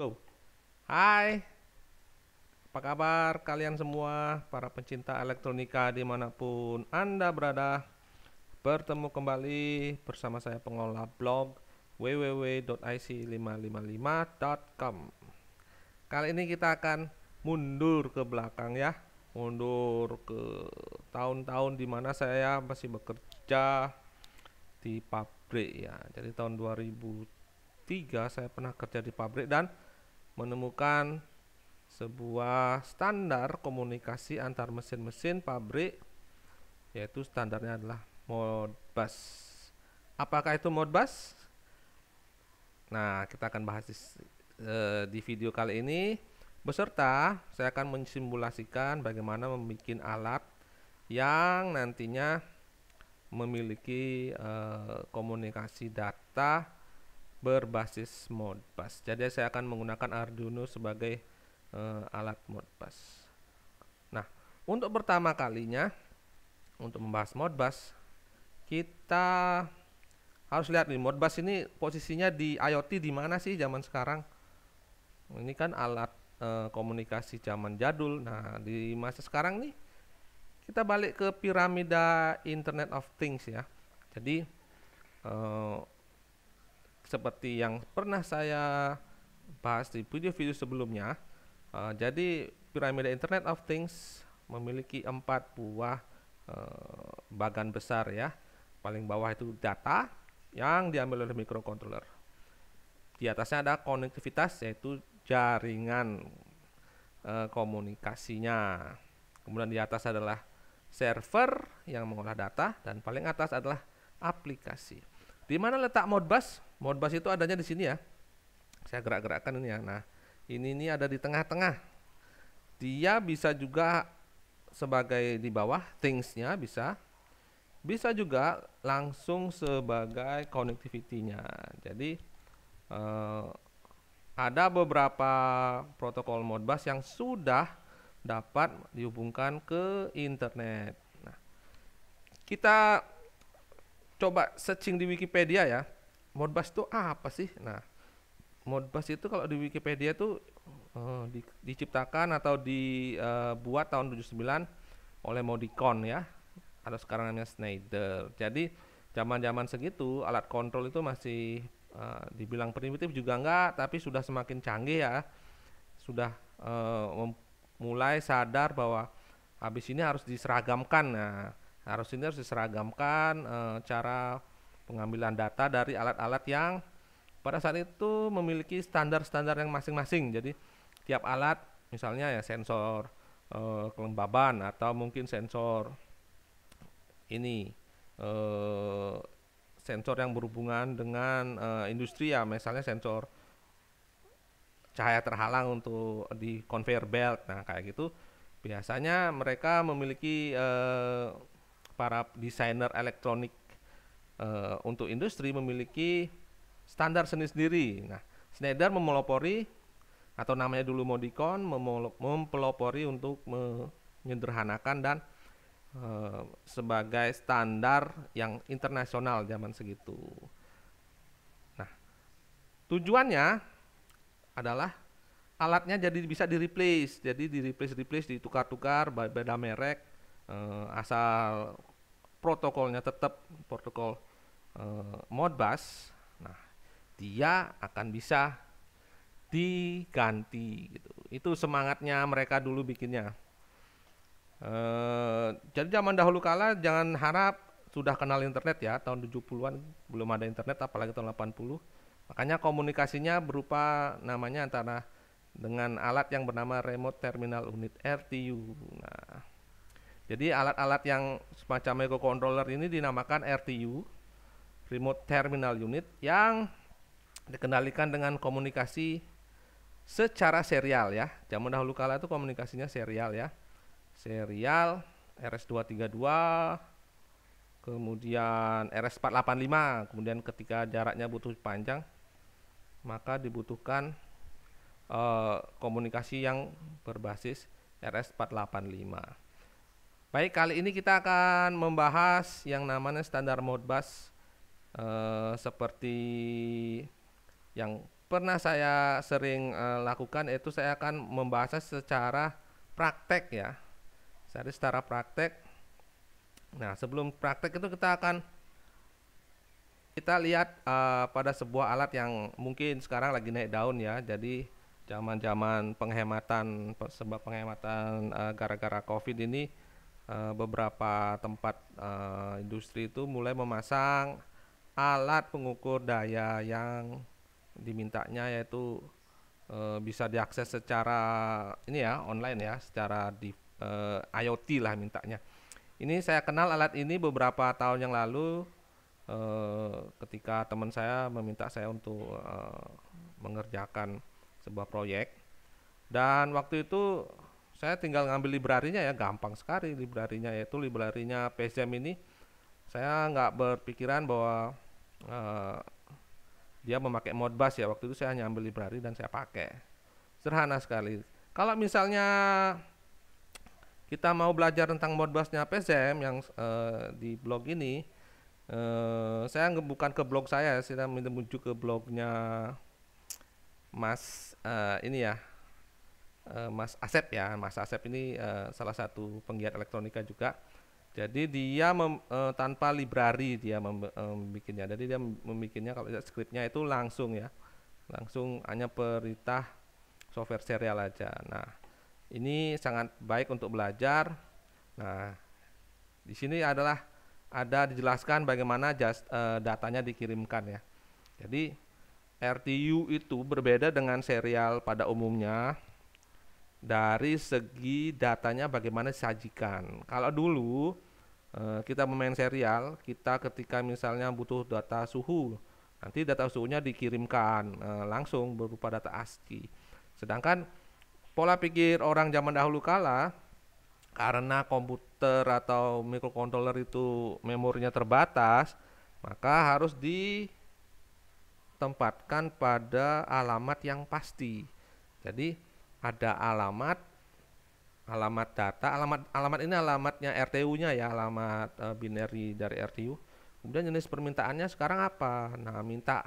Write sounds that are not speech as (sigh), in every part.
Go. Hai. Apa kabar kalian semua para pencinta elektronika dimanapun Anda berada? Bertemu kembali bersama saya pengelola blog www.ic555.com Kali ini kita akan mundur ke belakang ya Mundur ke tahun-tahun dimana saya masih bekerja di pabrik ya Jadi tahun 2003 saya pernah kerja di pabrik dan menemukan sebuah standar komunikasi antar mesin-mesin pabrik yaitu standarnya adalah Modbus. Apakah itu Modbus? Nah, kita akan bahas di, e, di video kali ini. Beserta saya akan mensimulasikan bagaimana membuat alat yang nantinya memiliki e, komunikasi data berbasis Modbus. Jadi saya akan menggunakan Arduino sebagai uh, alat Modbus. Nah, untuk pertama kalinya untuk membahas Modbus, kita harus lihat nih Modbus ini posisinya di IoT di mana sih zaman sekarang? Ini kan alat e, komunikasi zaman jadul. Nah, di masa sekarang nih kita balik ke piramida Internet of Things ya. Jadi e, seperti yang pernah saya bahas di video-video sebelumnya. Uh, jadi piramida Internet of Things memiliki empat buah uh, bagan besar ya. Paling bawah itu data yang diambil oleh microcontroller. Di atasnya ada konektivitas yaitu jaringan eh, komunikasinya. Kemudian di atas adalah server yang mengolah data dan paling atas adalah aplikasi. Di mana letak Modbus? Modbus itu adanya di sini ya. Saya gerak-gerakkan ini ya. Nah, ini ini ada di tengah-tengah. Dia bisa juga sebagai di bawah things-nya bisa bisa juga langsung sebagai connectivity-nya. Jadi eh, ada beberapa protokol Modbus yang sudah dapat dihubungkan ke internet. Nah, kita coba searching di Wikipedia ya, Modbus itu apa sih? Nah, Modbus itu kalau di Wikipedia itu uh, eh, di, diciptakan atau dibuat tahun 79 oleh Modicon ya, atau sekarang namanya Schneider. Jadi zaman-zaman segitu alat kontrol itu masih uh, dibilang primitif juga enggak, tapi sudah semakin canggih ya, sudah uh, mulai sadar bahwa habis ini harus diseragamkan. Nah, harus ini harus diseragamkan e, cara pengambilan data dari alat-alat yang pada saat itu memiliki standar-standar yang masing-masing jadi tiap alat misalnya ya sensor e, kelembaban atau mungkin sensor ini e, sensor yang berhubungan dengan e, industri ya misalnya sensor cahaya terhalang untuk di conveyor belt nah kayak gitu biasanya mereka memiliki eh, para desainer elektronik uh, untuk industri memiliki standar seni sendiri Nah, Schneider memelopori atau namanya dulu Modicon mempelopori untuk menyederhanakan dan uh, sebagai standar yang internasional zaman segitu. Nah, tujuannya adalah alatnya jadi bisa di replace, jadi di replace replace ditukar-tukar beda merek eh, asal protokolnya tetap protokol uh, eh, Modbus, nah dia akan bisa diganti gitu. Itu semangatnya mereka dulu bikinnya. Uh, jadi zaman dahulu kala jangan harap sudah kenal internet ya, tahun 70-an belum ada internet apalagi tahun 80. Makanya komunikasinya berupa namanya antara dengan alat yang bernama Remote Terminal Unit RTU. Nah, jadi alat-alat yang semacam microcontroller ini dinamakan RTU, Remote Terminal Unit, yang dikendalikan dengan komunikasi secara serial ya. Zaman dahulu kala itu komunikasinya serial ya. Serial RS232 kemudian RS485, kemudian ketika jaraknya butuh panjang maka dibutuhkan uh, komunikasi yang berbasis RS485. Baik, kali ini kita akan membahas yang namanya standar Modbus eh, seperti yang pernah saya sering eh, lakukan yaitu saya akan membahas secara praktek ya. jadi secara praktek. Nah, sebelum praktek itu kita akan kita lihat eh, pada sebuah alat yang mungkin sekarang lagi naik daun ya. Jadi zaman-zaman penghematan sebab penghematan eh, gara-gara Covid ini Eh, beberapa tempat uh, industri itu mulai memasang alat pengukur daya yang dimintanya yaitu uh, bisa diakses secara ini ya online ya secara di uh, IoT lah mintanya. Ini saya kenal alat ini beberapa tahun yang lalu uh, ketika teman saya meminta saya untuk mengerjakan sebuah proyek dan waktu itu saya tinggal ngambil librarinya ya gampang sekali librarinya yaitu librarinya PSM ini saya nggak berpikiran bahwa uh, dia memakai Modbus ya waktu itu saya hanya ambil library dan saya pakai sederhana sekali kalau misalnya kita mau belajar tentang Modbusnya PSM yang uh, di blog ini uh, saya bukan ke blog saya saya menuju ke blognya Mas uh, ini ya Eh, Mas Asep ya. Mas Asep ini uh, salah satu penggiat elektronika juga. Jadi dia mem, uh, tanpa library dia membikinnya. Jadi dia membikinnya kalau lihat skripnya itu langsung ya. Langsung hanya perintah software serial aja. Nah, ini sangat baik untuk belajar. Nah, di sini adalah ada dijelaskan bagaimana just, uh, datanya dikirimkan ya. Jadi RTU itu berbeda dengan serial pada umumnya dari segi datanya bagaimana sajikan Kalau dulu eh, kita memain serial, kita ketika misalnya butuh data suhu, nanti data suhunya dikirimkan eh, langsung berupa data ASCII. Sedangkan pola pikir orang zaman dahulu kala karena komputer atau microcontroller itu memorinya terbatas, maka harus ditempatkan pada alamat yang pasti. Jadi ada alamat alamat data alamat alamat ini alamatnya RTU-nya ya alamat uh, binary dari RTU kemudian jenis permintaannya sekarang apa nah minta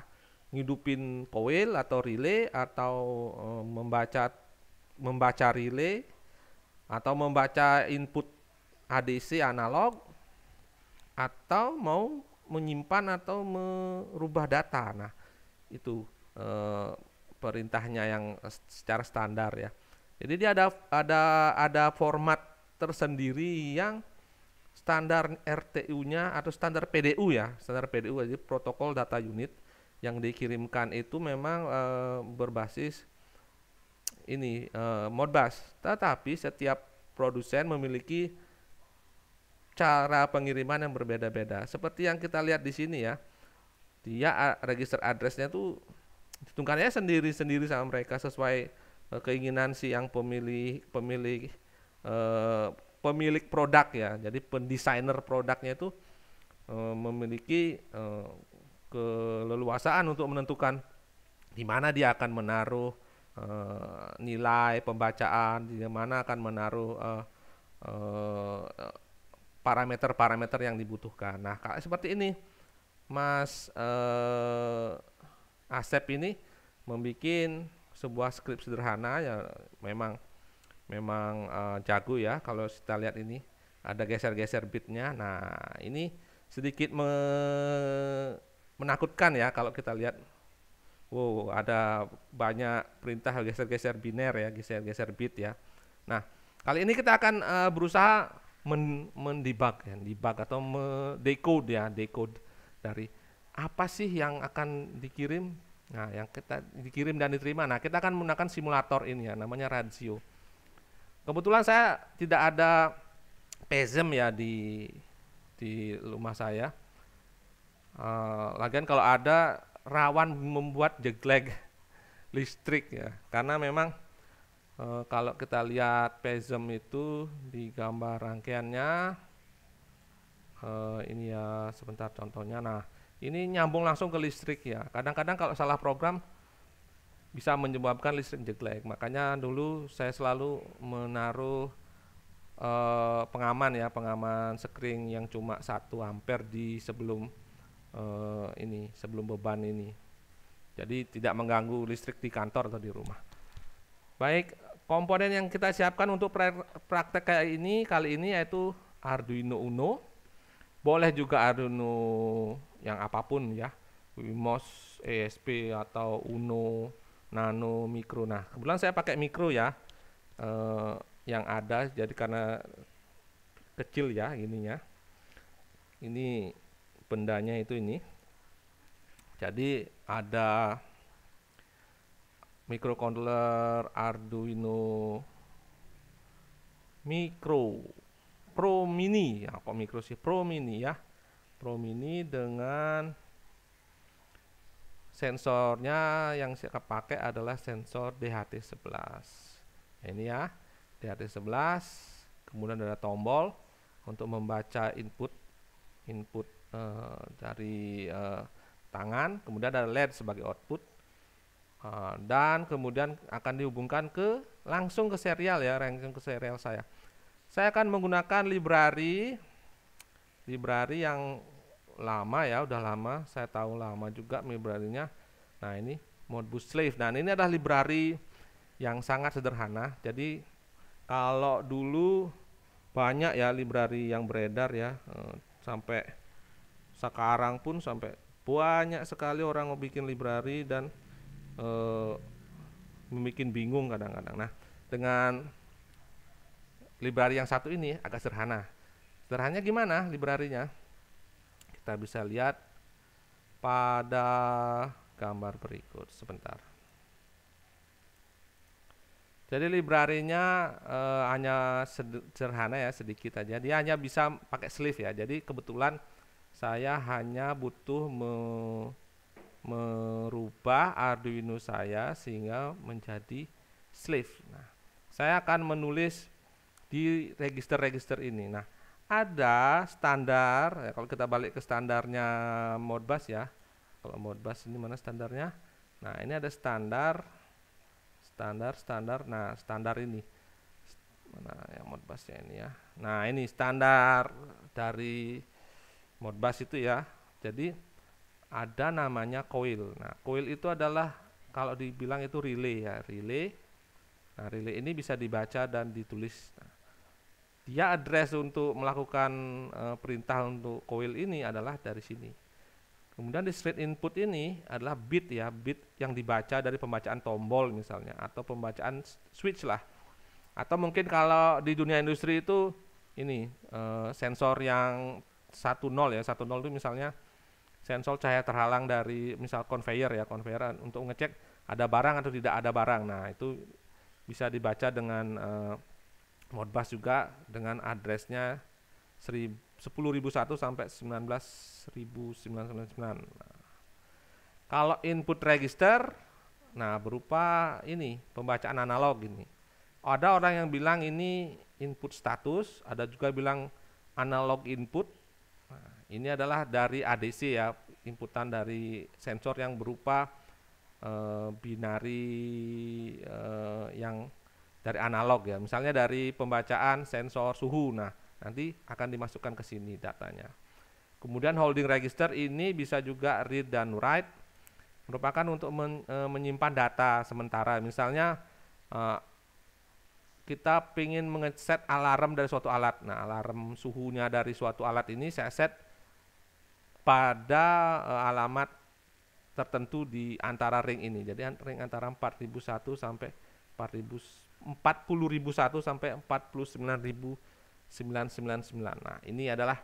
ngidupin coil atau relay atau uh, membaca membaca relay atau membaca input ADC analog atau mau menyimpan atau merubah data nah itu uh, perintahnya yang secara standar ya. Jadi dia ada ada ada format tersendiri yang standar RTU-nya atau standar PDU ya, standar PDU jadi protokol data unit yang dikirimkan itu memang e, berbasis ini e, Modbus. Tetapi setiap produsen memiliki cara pengiriman yang berbeda-beda. Seperti yang kita lihat di sini ya. Dia register address-nya tuh ditungkannya sendiri-sendiri sama mereka sesuai uh, keinginan si yang pemilih pemilik uh, eh, pemilik produk ya. Jadi pendesainer produknya itu uh, memiliki uh, keleluasaan untuk menentukan di mana dia akan menaruh uh, nilai pembacaan, di mana akan menaruh uh, uh, parameter-parameter yang dibutuhkan. Nah, seperti ini, Mas. Uh, Asep ini membuat sebuah skrip sederhana ya memang memang uh, jago ya kalau kita lihat ini ada geser-geser bitnya. Nah ini sedikit me menakutkan ya kalau kita lihat. Wow ada banyak perintah geser-geser biner ya, geser-geser bit ya. Nah kali ini kita akan uh, berusaha men ya, debug atau mendecode ya, decode dari apa sih yang akan dikirim? Nah, yang kita dikirim dan diterima. Nah, kita akan menggunakan simulator ini ya, namanya rasio. Kebetulan saya tidak ada pezem ya di di rumah saya. Uh, lagian kalau ada rawan membuat jegleg (laughs) listrik ya, karena memang uh, kalau kita lihat pezem itu di gambar rangkaiannya uh, ini ya sebentar contohnya. Nah, ini nyambung langsung ke listrik ya. Kadang-kadang kalau salah program bisa menyebabkan listrik jelek. Makanya dulu saya selalu menaruh eh, pengaman ya, pengaman sekring yang cuma satu ampere di sebelum eh, ini, sebelum beban ini. Jadi tidak mengganggu listrik di kantor atau di rumah. Baik, komponen yang kita siapkan untuk praktek kayak ini kali ini yaitu Arduino Uno. Boleh juga Arduino yang apapun ya Wimos, ESP atau Uno, Nano, Mikro. Nah kebetulan saya pakai Mikro ya eh, yang ada jadi karena kecil ya ininya. Ini bendanya itu ini. Jadi ada microcontroller Arduino Micro Pro Mini ya kok Micro sih Pro Mini ya Pro Mini dengan sensornya yang saya pakai adalah sensor DHT11 nah, ini ya DHT11 kemudian ada tombol untuk membaca input input uh, dari uh, tangan kemudian ada LED sebagai output uh, dan kemudian akan dihubungkan ke langsung ke serial ya langsung ke serial saya saya akan menggunakan library library yang lama ya, udah lama. Saya tahu lama juga library-nya. Nah, ini Modbus Slave. Dan nah, ini adalah library yang sangat sederhana. Jadi kalau dulu banyak ya library yang beredar ya eh, sampai sekarang pun sampai banyak sekali orang mau bikin library dan eh, membuat bingung kadang-kadang. Nah, dengan library yang satu ini agak sederhana. Sederhananya gimana librarinya? Kita bisa lihat pada gambar berikut sebentar. Jadi librarinya nya eh, hanya sederhana ya sedikit aja. Dia hanya bisa pakai sleeve ya. Jadi kebetulan saya hanya butuh me, merubah Arduino saya sehingga menjadi sleeve. Nah, saya akan menulis di register-register ini. Nah, ada standar ya kalau kita balik ke standarnya Modbus ya kalau Modbus ini mana standarnya nah ini ada standar standar standar nah standar ini mana yang Modbusnya ini ya nah ini standar dari Modbus itu ya jadi ada namanya coil nah coil itu adalah kalau dibilang itu relay ya relay nah relay ini bisa dibaca dan ditulis dia address untuk melakukan uh, perintah untuk coil ini adalah dari sini. Kemudian di straight input ini adalah bit ya, bit yang dibaca dari pembacaan tombol misalnya atau pembacaan switch lah. Atau mungkin kalau di dunia industri itu ini uh, sensor yang 10 ya, 10 itu misalnya sensor cahaya terhalang dari misal conveyor ya, conveyor untuk ngecek ada barang atau tidak ada barang. Nah, itu bisa dibaca dengan uh, Modbus juga dengan addressnya 10.001 sampai 19.999. Nah, kalau input register, nah berupa ini pembacaan analog ini. Ada orang yang bilang ini input status, ada juga bilang analog input. Nah, ini adalah dari ADC ya, inputan dari sensor yang berupa eh, binari eh, yang dari analog ya misalnya dari pembacaan sensor suhu nah nanti akan dimasukkan ke sini datanya kemudian holding register ini bisa juga read dan write merupakan untuk men, e, menyimpan data sementara misalnya e, kita ingin mengeset alarm dari suatu alat nah alarm suhunya dari suatu alat ini saya set pada e, alamat tertentu di antara ring ini jadi ring antara 4001 sampai 4000 40.001 sampai 49.999. Nah, ini adalah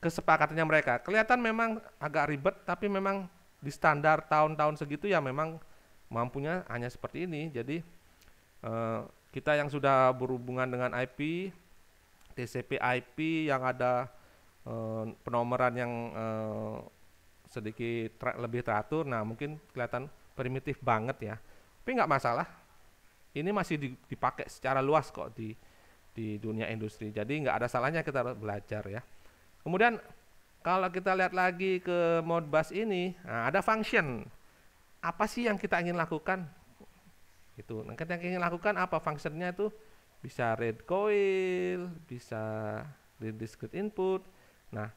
kesepakatannya mereka. Kelihatan memang agak ribet tapi memang di standar tahun-tahun segitu ya memang mampunya hanya seperti ini. Jadi eh, kita yang sudah berhubungan dengan IP TCP IP yang ada eh, penomoran yang eh, sedikit lebih teratur, nah mungkin kelihatan primitif banget ya. Tapi nggak masalah, ini masih dipakai secara luas kok di di dunia industri. Jadi nggak ada salahnya kita belajar ya. Kemudian kalau kita lihat lagi ke Modbus ini, nah ada function. Apa sih yang kita ingin lakukan? Itu. Nah, kita ingin lakukan apa functionnya itu? Bisa read coil, bisa read discrete input. Nah,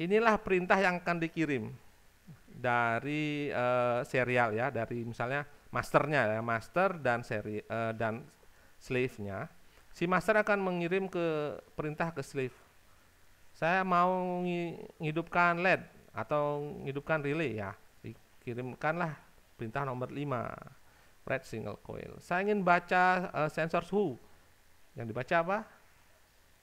inilah perintah yang akan dikirim dari uh, serial ya, dari misalnya masternya ya master dan seri uh, dan slave-nya si master akan mengirim ke perintah ke slave saya mau menghidupkan LED atau menghidupkan relay ya dikirimkanlah perintah nomor 5 red single coil saya ingin baca uh, eh, sensor suhu yang dibaca apa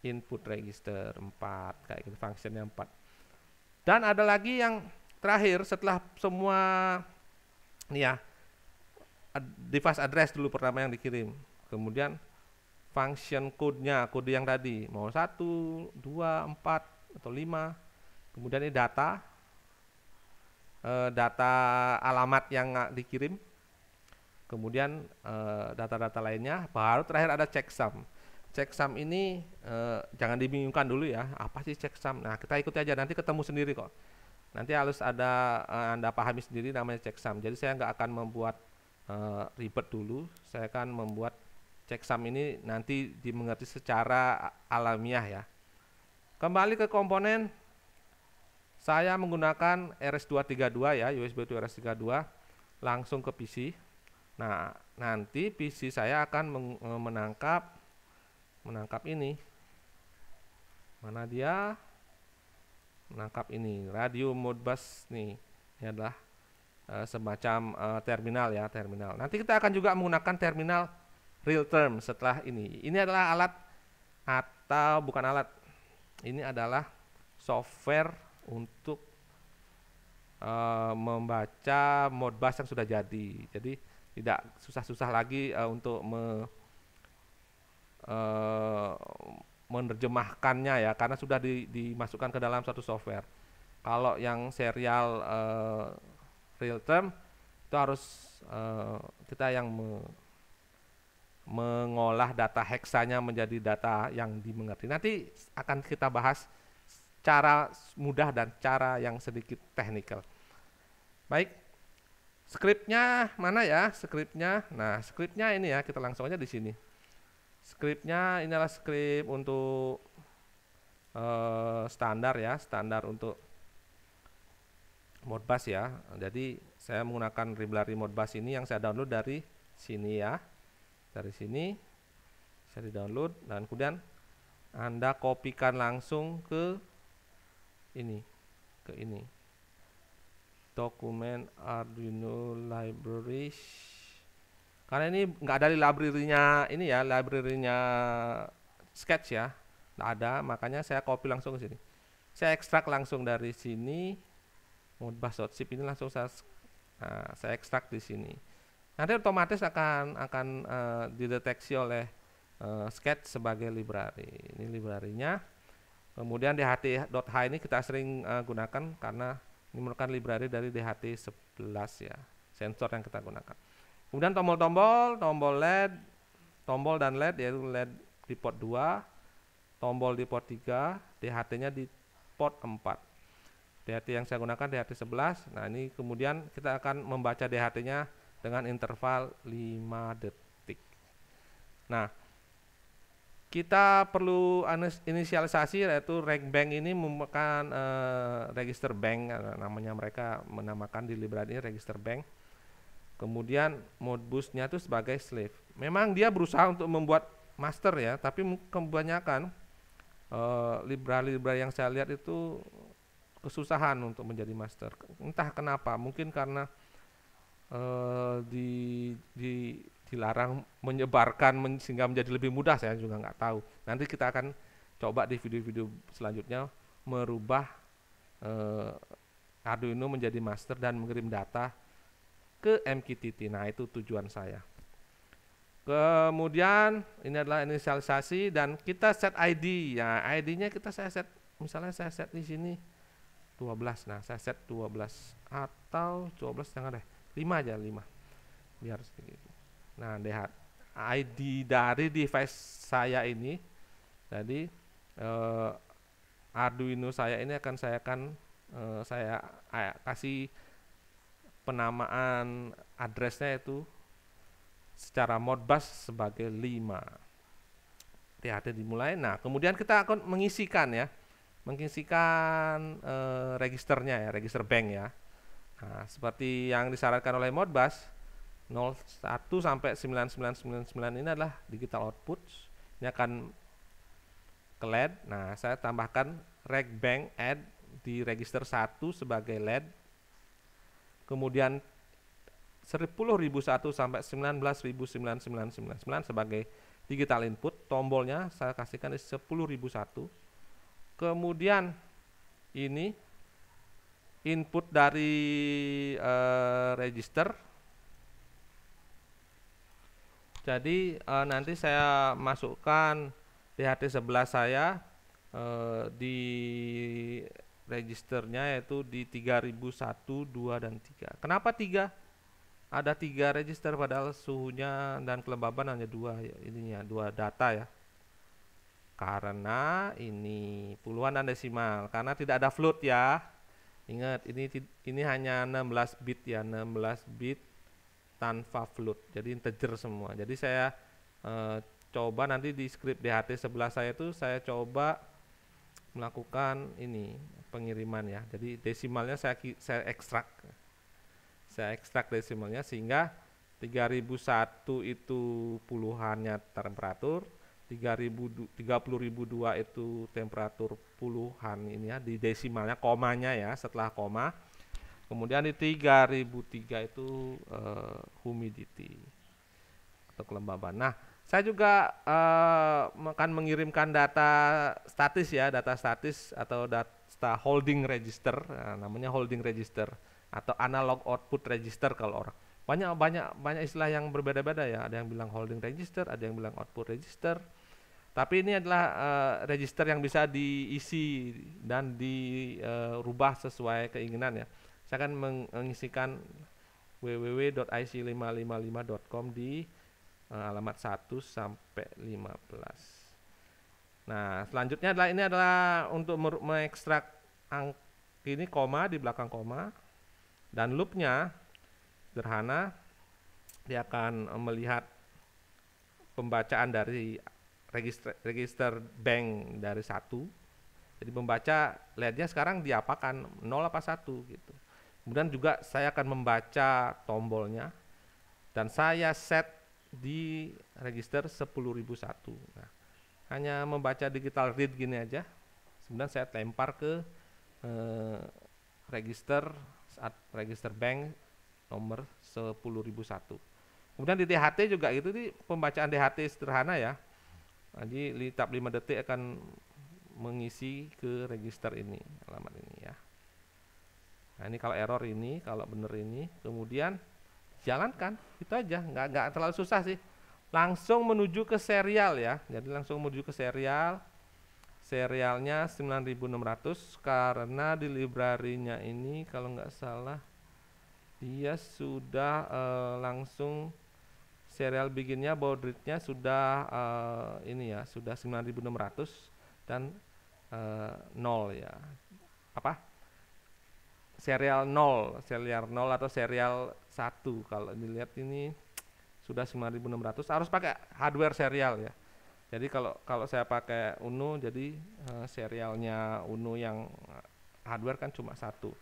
input register 4 kayak gitu functionnya 4 dan ada lagi yang terakhir setelah semua ini ya ad, device address dulu pertama yang dikirim. Kemudian function code-nya, kode yang tadi, mau satu dua empat atau lima Kemudian ini data eh, data alamat yang dikirim. Kemudian eh, data-data lainnya, baru terakhir ada checksum. Checksum ini eh, jangan dibingungkan dulu ya, apa sih checksum? Nah, kita ikuti aja nanti ketemu sendiri kok. Nanti harus ada Anda pahami sendiri namanya checksum. Jadi saya nggak akan membuat uh, ribet dulu. Saya akan membuat checksum ini nanti dimengerti secara alamiah ya. Kembali ke komponen, saya menggunakan RS232 ya, USB to RS32 langsung ke PC. Nah, nanti PC saya akan e, menangkap menangkap ini. Mana dia? Menangkap ini, radio modbus nih. Ini adalah Eh, semacam uh, terminal ya terminal. Nanti kita akan juga menggunakan terminal real term setelah ini. Ini adalah alat atau bukan alat. Ini adalah software untuk uh, membaca modbus yang sudah jadi. Jadi tidak susah-susah lagi uh, untuk me, uh, menerjemahkannya ya karena sudah di, dimasukkan ke dalam satu software. Kalau yang serial uh, real term itu harus uh, kita yang me mengolah data heksanya menjadi data yang dimengerti. Nanti akan kita bahas cara mudah dan cara yang sedikit teknikal. Baik, skripnya mana ya? Skripnya, nah skripnya ini ya kita langsung aja di sini. Skripnya inilah skrip untuk uh, standar ya, standar untuk Modbus ya. Jadi saya menggunakan library Modbus ini yang saya download dari sini ya. Dari sini saya di-download dan kemudian Anda kopikan langsung ke ini, ke ini. Dokumen Arduino Libraries. Karena ini nggak ada di library-nya ini ya, library-nya Sketch ya. Nggak ada, makanya saya copy langsung ke sini. Saya ekstrak langsung dari sini mengubah shortship ini langsung saya uh, saya ekstrak di sini nanti otomatis akan akan uh, dideteksi oleh uh, sketch sebagai library ini librarynya kemudian dht.h ini kita sering uh, gunakan karena ini merupakan library dari dht 11 ya sensor yang kita gunakan kemudian tombol-tombol tombol led tombol dan led yaitu led di port 2 tombol di port 3 dht nya di port 4 DHT yang saya gunakan DHT 11 nah ini kemudian kita akan membaca DHT nya dengan interval 5 detik nah kita perlu inisialisasi yaitu reg bank ini merupakan e, register bank namanya mereka menamakan di Libra ini register bank kemudian mode bus-nya itu sebagai slave memang dia berusaha untuk membuat master ya tapi kebanyakan e, Libra-Libra yang saya lihat itu kesusahan untuk menjadi master. Entah kenapa, mungkin karena uh, di, di, dilarang menyebarkan men, sehingga menjadi lebih mudah, saya juga nggak tahu. Nanti kita akan coba di video-video selanjutnya merubah uh, Arduino menjadi master dan mengirim data ke MQTT. Nah, itu tujuan saya. Kemudian ini adalah inisialisasi dan kita set ID. Ya, nah, ID-nya kita saya set misalnya saya set di sini 12 nah saya set 12 atau 12 jangan deh 5 aja 5 biar segitu nah lihat ID dari device saya ini jadi eh, Arduino saya ini akan saya akan eh, saya eh, kasih penamaan addressnya itu secara modbus sebagai 5 hati dimulai nah kemudian kita akan mengisikan ya mengisikan e, registernya ya, register bank ya. Nah, seperti yang disarankan oleh Modbus 01 sampai 9999 ini adalah digital output. Ini akan ke LED. Nah, saya tambahkan reg bank add di register 1 sebagai LED. Kemudian 10.001 sampai 19.999 sebagai digital input. Tombolnya saya kasihkan di 10.001 Kemudian ini input dari uh, register. Jadi uh, nanti saya masukkan DHT11 saya uh, di registernya yaitu di 3001, 2 dan 3. Kenapa 3? Ada tiga register padahal suhunya dan kelembaban hanya dua ya, ininya dua data ya karena ini puluhan dan desimal karena tidak ada float ya ingat ini ini hanya 16 bit ya 16 bit tanpa float jadi integer semua jadi saya e, coba nanti di script DHT sebelah saya itu saya coba melakukan ini pengiriman ya jadi desimalnya saya saya ekstrak saya ekstrak desimalnya sehingga 3001 itu puluhannya temperatur 30.002 itu temperatur puluhan ini ya di desimalnya komanya ya setelah koma kemudian di 3003 itu uh, humidity atau kelembaban nah saya juga uh, akan mengirimkan data statis ya data statis atau data holding register nah, namanya holding register atau analog output register kalau orang banyak banyak banyak istilah yang berbeda-beda ya ada yang bilang holding register ada yang bilang output register tapi ini adalah uh, register yang bisa diisi dan dirubah eh, uh, sesuai keinginan ya. Saya akan mengisikan www.ic555.com di uh, alamat 1 sampai 15. Nah, selanjutnya adalah ini adalah untuk mengekstrak angka ini koma di belakang koma dan loopnya sederhana dia akan melihat pembacaan dari register register bank dari satu jadi membaca lihatnya sekarang diapakan nol apa satu gitu kemudian juga saya akan membaca tombolnya dan saya set di register 10.001 nah, hanya membaca digital read gini aja kemudian saya lempar ke eh, register saat register bank nomor 10.001 kemudian di DHT juga itu di pembacaan DHT sederhana ya jadi litap 5 detik akan mengisi ke register ini, alamat ini ya. Nah, ini kalau error ini, kalau benar ini, kemudian jalankan itu aja, nggak nggak terlalu susah sih. Langsung menuju ke serial ya. Jadi langsung menuju ke serial. Serialnya 9600 karena di library-nya ini kalau nggak salah dia sudah uh, langsung serial bikinnya baud rate-nya sudah uh, ini ya, sudah 9600 dan uh, eh, 0 ya. Apa? Serial 0, serial 0 atau serial 1 kalau dilihat ini sudah 9600 harus pakai hardware serial ya. Jadi kalau kalau saya pakai Uno jadi uh, serialnya Uno yang hardware kan cuma satu.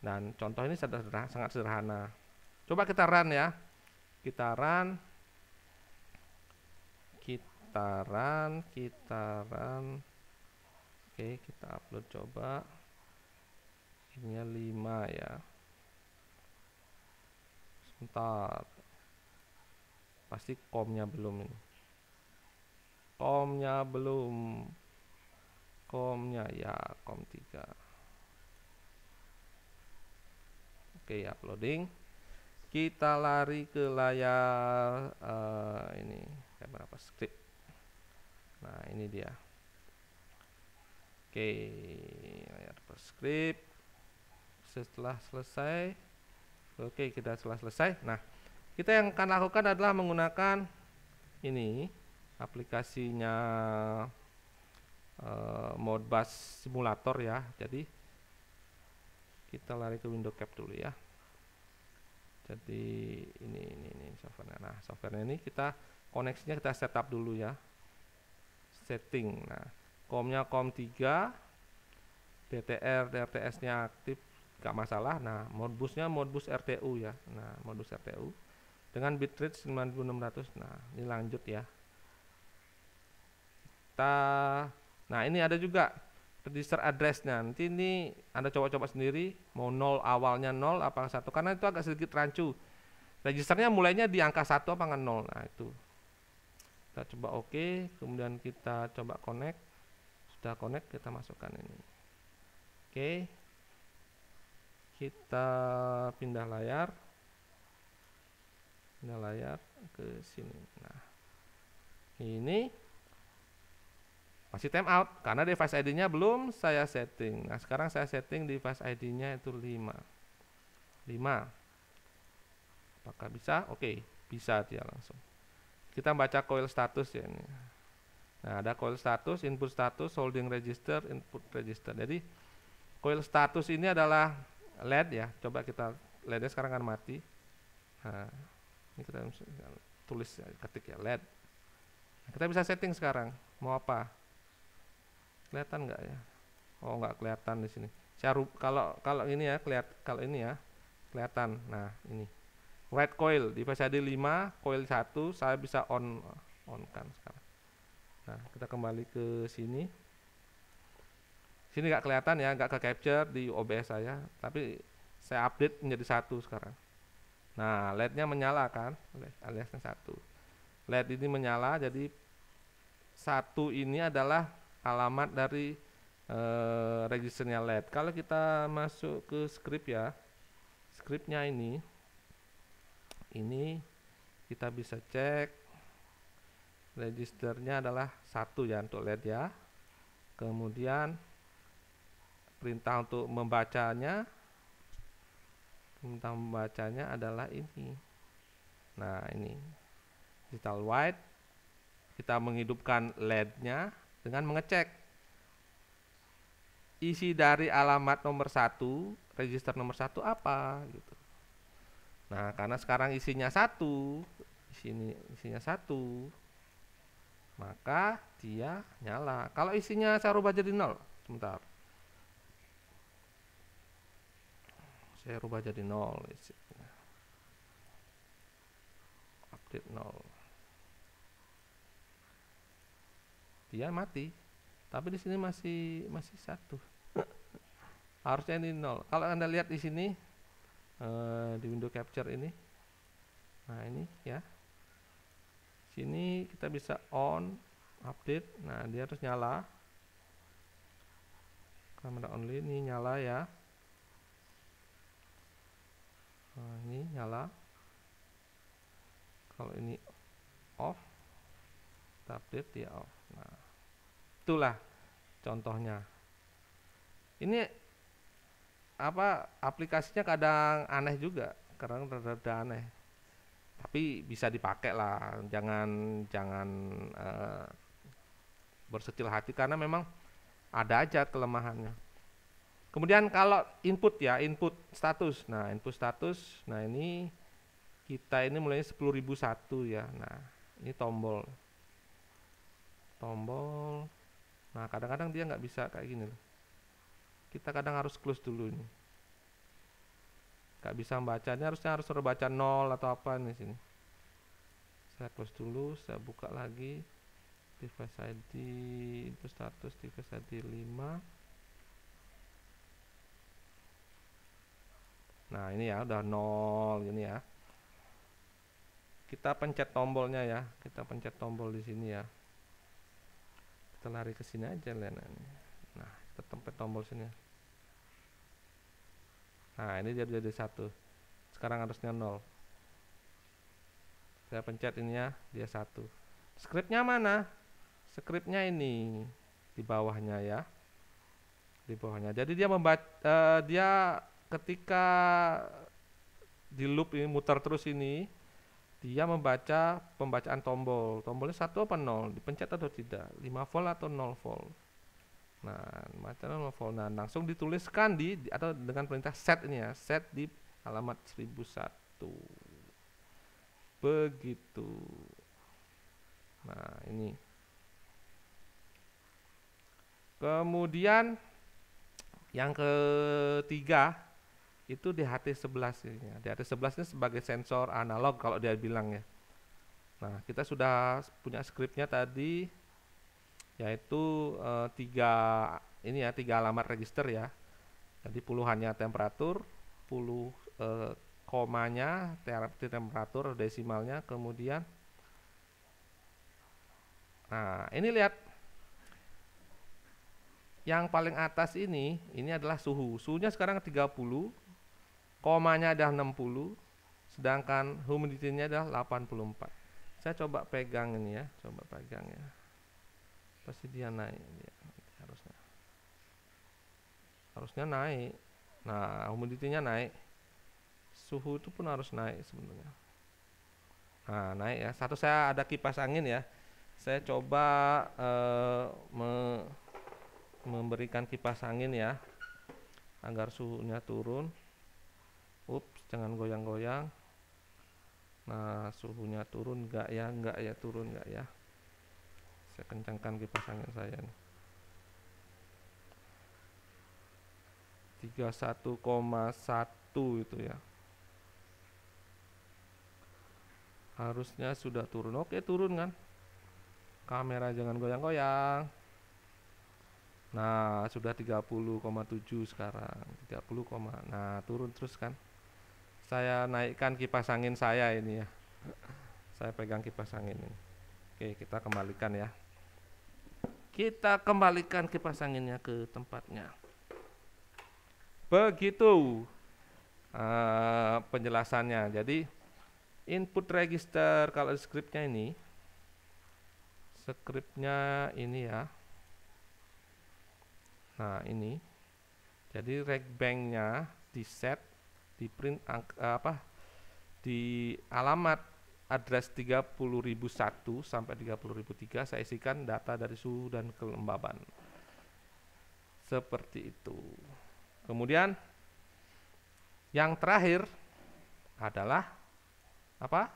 Dan contoh ini sederhana, sangat sederhana. Coba kita run ya kitaran, kitaran kitaran oke kita upload coba ini 5 ya sebentar pasti komnya belum ini komnya belum komnya ya kom 3 oke uploading kita lari ke layar uh, ini kamera berapa script nah ini dia oke layar per script setelah selesai oke kita setelah selesai nah kita yang akan lakukan adalah menggunakan ini aplikasinya uh, Modbus Simulator ya jadi kita lari ke window cap dulu ya jadi ini ini ini softwarenya nah softwarenya ini kita koneksinya kita setup dulu ya setting nah komnya kom 3 DTR DRTS nya aktif nggak masalah nah modbusnya modbus RTU ya nah modbus RTU dengan bitrate 9600 nah ini lanjut ya kita nah ini ada juga register addressnya nanti ini anda coba-coba sendiri mau nol awalnya nol apa satu karena itu agak sedikit rancu registernya mulainya di angka satu apa nggak nol nah itu kita coba oke okay. kemudian kita coba connect sudah connect kita masukkan ini oke okay. kita pindah layar pindah layar ke sini nah ini masih time out karena device ID-nya belum saya setting. Nah, sekarang saya setting device ID-nya itu 5. 5. Apakah bisa? Oke, bisa dia langsung. Kita baca coil status ya ini. Nah, ada coil status, input status, holding register, input register. Jadi coil status ini adalah LED ya. Coba kita LED-nya sekarang kan mati. Nah, ini kita tulis ya, ketik ya LED. kita bisa setting sekarang. Mau apa? Kelihatan nggak ya? Oh, nggak kelihatan di sini. Caru kalau kalau ini ya kelihat kalau ini ya kelihatan. Nah, ini. red coil di PCID 5, coil 1 saya bisa on on kan sekarang. Nah, kita kembali ke sini. Sini nggak kelihatan ya, nggak ke capture di OBS saya, tapi saya update menjadi satu sekarang. Nah, LED-nya menyala kan, aliasnya satu. LED ini menyala, jadi satu ini adalah alamat dari uh, registernya LED. Kalau kita masuk ke script ya, scriptnya ini, ini kita bisa cek registernya adalah satu ya untuk LED ya. Kemudian perintah untuk membacanya, perintah membacanya adalah ini. Nah ini digital white kita menghidupkan LED-nya dengan mengecek isi dari alamat nomor satu, register nomor satu apa gitu. Nah, karena sekarang isinya satu, sini isinya satu, maka dia nyala. Kalau isinya saya rubah jadi nol, sebentar. Saya rubah jadi nol. Update nol. dia mati tapi di sini masih masih satu harusnya ini nol kalau anda lihat di sini uh, di window capture ini nah ini ya sini kita bisa on update nah dia harus nyala kamera only ini nyala ya nah, ini nyala kalau ini off kita update dia off Itulah contohnya. Ini apa aplikasinya kadang aneh juga, kadang rada aneh. Tapi bisa dipakai lah, jangan jangan e, eh, bersekil hati karena memang ada aja kelemahannya. Kemudian kalau input ya, input status. Nah, input status, nah ini kita ini mulainya 10.001 ya. Nah, ini tombol. Tombol Nah kadang-kadang dia nggak bisa kayak gini loh. Kita kadang harus close dulu ini. Nggak bisa membacanya harusnya harus suruh baca nol atau apa nih sini. Saya close dulu, saya buka lagi device ID itu status device ID 5 nah ini ya udah nol ini ya kita pencet tombolnya ya kita pencet tombol di sini ya kita lari ke sini aja lenannya nah kita tempat tombol sini nah ini jadi jadi satu sekarang harusnya nol saya pencet ini ya dia satu scriptnya mana scriptnya ini di bawahnya ya di bawahnya jadi dia membaca uh, dia ketika di loop ini mutar terus ini dia membaca pembacaan tombol. Tombolnya satu apa nol, dipencet atau tidak, 5 volt atau 0 volt. Nah, macam 0 volt. Nah, langsung dituliskan di, atau dengan perintah set ini ya, set di alamat 1001. Begitu. Nah, ini. Kemudian yang ketiga itu di DHT11 ya. DHT11 ini sebagai sensor analog kalau dia bilang ya. Nah, kita sudah punya scriptnya tadi yaitu e, tiga ini ya tiga alamat register ya. Jadi puluhannya temperatur, puluh e, komanya temperatur desimalnya kemudian Nah, ini lihat yang paling atas ini ini adalah suhu. Suhunya sekarang 30, komanya adalah 60 sedangkan humidity-nya adalah 84 saya coba pegang ini ya coba pegang ya pasti dia naik dia ya, harusnya harusnya naik nah humidity-nya naik suhu itu pun harus naik sebenarnya nah naik ya satu saya ada kipas angin ya saya coba eh, me memberikan kipas angin ya agar suhunya turun ups jangan goyang-goyang nah suhunya turun enggak ya enggak ya turun enggak ya saya kencangkan kipas angin saya nih 31,1 itu ya harusnya sudah turun oke turun kan kamera jangan goyang-goyang nah sudah 30,7 sekarang 30, nah turun terus kan saya naikkan kipas angin saya ini ya saya pegang kipas angin ini oke kita kembalikan ya kita kembalikan kipas anginnya ke tempatnya begitu uh, penjelasannya jadi input register kalau scriptnya ini scriptnya ini ya nah ini jadi reg di set di print apa di alamat address 30001 sampai 30003 saya isikan data dari suhu dan kelembaban. Seperti itu. Kemudian yang terakhir adalah apa?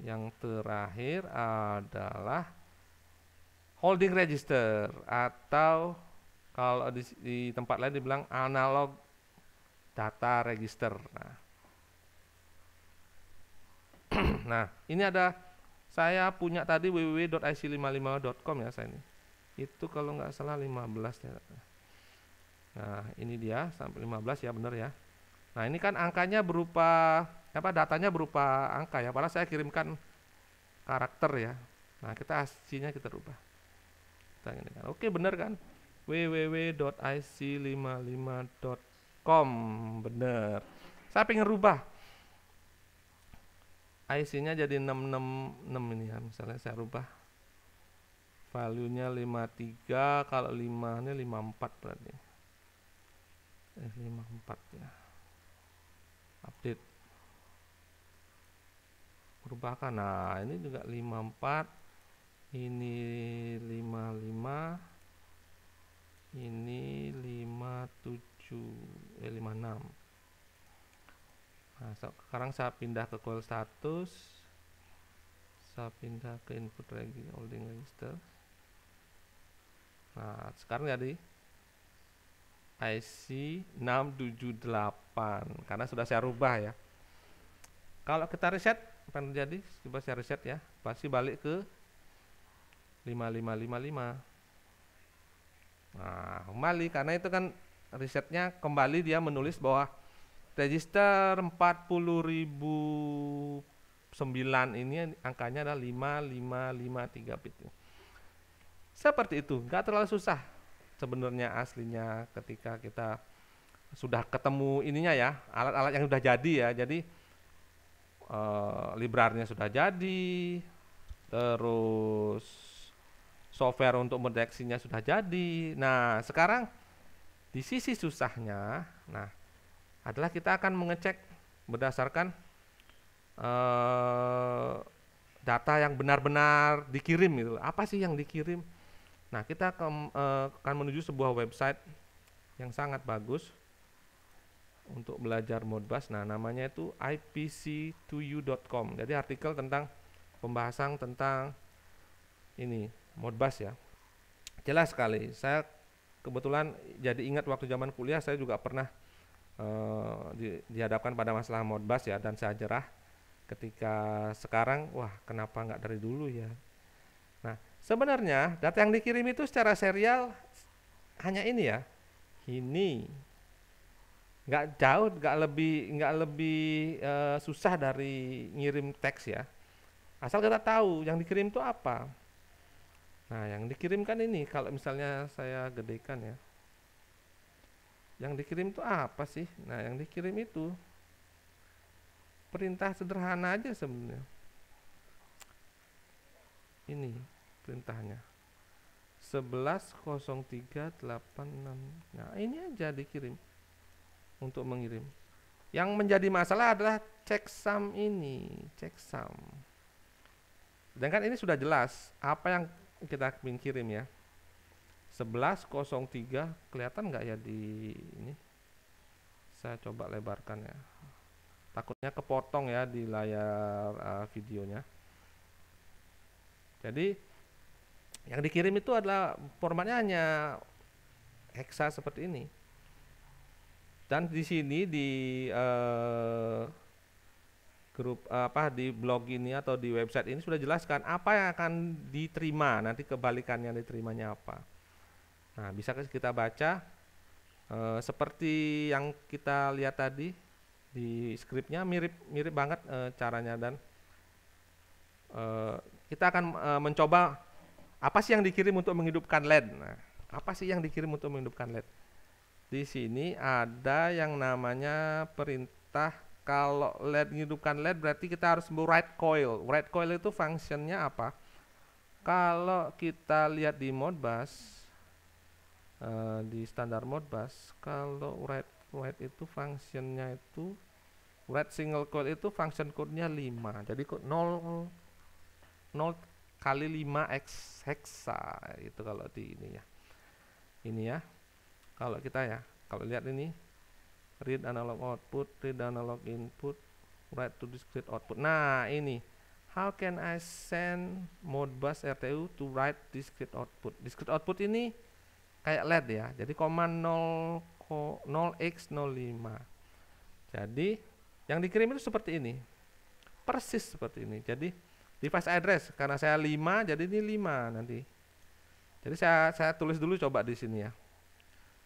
Yang terakhir adalah holding register atau kalau di, di tempat lain dibilang analog data register. Nah, (clears throat) nah ini ada saya punya tadi www.ic55.com ya saya ini. Itu kalau nggak salah 15 ya. Nah, ini dia sampai 15 ya benar ya. Nah, ini kan angkanya berupa apa datanya berupa angka ya. Padahal saya kirimkan karakter ya. Nah, kita aslinya kita rubah. Kita gini kan. Oke, benar kan? www.ic55.com com bener. Saya pengen rubah. IC-nya jadi 666 ini ya, misalnya saya rubah. Value-nya 53, kalau 5 ini 54 berarti. Eh, 54 ya. Update. Berubahkan. Nah, ini juga 54. Ini 55 ini 57 7 eh 56 nah sekarang saya pindah ke coil status saya pindah ke input lagi holding register nah sekarang jadi IC 678 karena sudah saya rubah ya kalau kita reset apa yang terjadi coba saya reset ya pasti balik ke 5555 nah kembali karena itu kan risetnya kembali dia menulis bahwa register 40.009 ini angkanya adalah 5553 bit. Seperti itu, enggak terlalu susah sebenarnya aslinya ketika kita sudah ketemu ininya ya, alat-alat yang sudah jadi ya. Jadi e, librarnya sudah jadi, terus software untuk mendeteksinya sudah jadi. Nah, sekarang di sisi susahnya, nah adalah kita akan mengecek berdasarkan eh, data yang benar-benar dikirim itu. Apa sih yang dikirim? Nah, kita akan, eh, akan menuju sebuah website yang sangat bagus untuk belajar Modbus. Nah, namanya itu ipc2u.com. Jadi artikel tentang pembahasan tentang ini Modbus ya. Jelas sekali. Saya kebetulan jadi ingat waktu zaman kuliah saya juga pernah uh, di, dihadapkan pada masalah modbas ya dan saya jerah ketika sekarang wah kenapa nggak dari dulu ya. Nah sebenarnya data yang dikirim itu secara serial hanya ini ya ini nggak jauh nggak lebih nggak lebih uh, susah dari ngirim teks ya asal kita tahu yang dikirim itu apa Nah, yang dikirimkan ini kalau misalnya saya gedekan ya. Yang dikirim itu apa sih? Nah, yang dikirim itu perintah sederhana aja sebenarnya. Ini perintahnya. 110386. Nah, ini aja dikirim untuk mengirim. Yang menjadi masalah adalah checksum ini, checksum. Sedangkan ini sudah jelas apa yang kita admin kirim ya 1103 kelihatan nggak ya di ini saya coba lebarkan ya takutnya kepotong ya di layar uh, videonya jadi yang dikirim itu adalah formatnya hanya hexa seperti ini dan di sini di uh, grup eh, apa di blog ini atau di website ini sudah jelaskan apa yang akan diterima nanti kebalikannya diterimanya apa nah bisa kita baca e, seperti yang kita lihat tadi di skripnya mirip mirip banget e, caranya dan e, kita akan e, mencoba apa sih yang dikirim untuk menghidupkan LED nah apa sih yang dikirim untuk menghidupkan LED di sini ada yang namanya perintah kalau LED menghidupkan LED berarti kita harus write coil. Write coil itu fungsinya apa? Kalau kita lihat di Modbus uh, eh, di standar Modbus, kalau write write itu fungsinya itu write single coil itu function code-nya 5. Jadi 0 0 kali 5 x hexa itu kalau di ini ya. Ini ya. Kalau kita ya, kalau lihat ini read analog output, read analog input, write to discrete output. Nah, ini. How can I send Modbus RTU to write discrete output? Discrete output ini kayak LED ya. Jadi koma 0 0x05. Jadi yang dikirim itu seperti ini. Persis seperti ini. Jadi device address karena saya 5 jadi ini 5 nanti. Jadi saya saya tulis dulu coba di sini ya.